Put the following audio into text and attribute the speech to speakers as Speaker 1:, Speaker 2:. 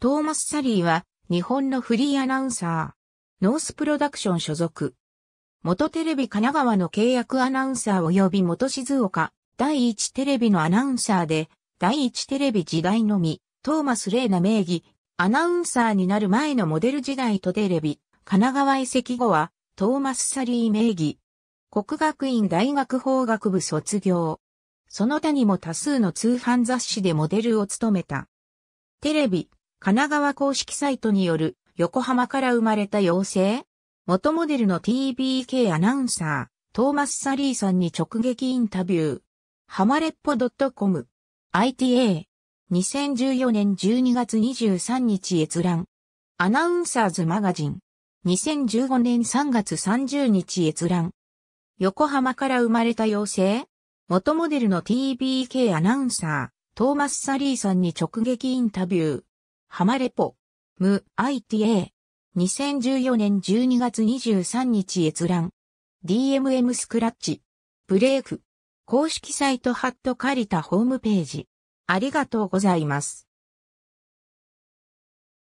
Speaker 1: トーマス・サリーは、日本のフリーアナウンサー。ノースプロダクショ
Speaker 2: ン所属。元テレビ神奈川の契約アナウンサー及び元静岡、第一テレビのアナウンサーで、第一テレビ時代のみ、トーマス・レーナ名義、アナウンサーになる前のモデル時代とテレビ、神奈川移籍後は、トーマス・サリー名義。国学院大学法学部卒業。その他にも多数の通販雑誌でモデルを務めた。テレビ、神奈川公式サイトによる横浜から生まれた妖精元モデルの TBK アナウンサー、トーマス・サリーさんに直撃インタビュー。ハマレッポ .com ITA 2014年12月23日閲覧アナウンサーズマガジン2015年3月30日閲覧横浜から生まれた妖精元モデルの TBK アナウンサー、トーマス・サリーさんに直撃インタビュー。マレポ、ム、ITA。2014年12月23日閲覧。DMM スクラッチ。ブレイク。公式
Speaker 1: サイトハット借りたホームページ。ありがとうございます。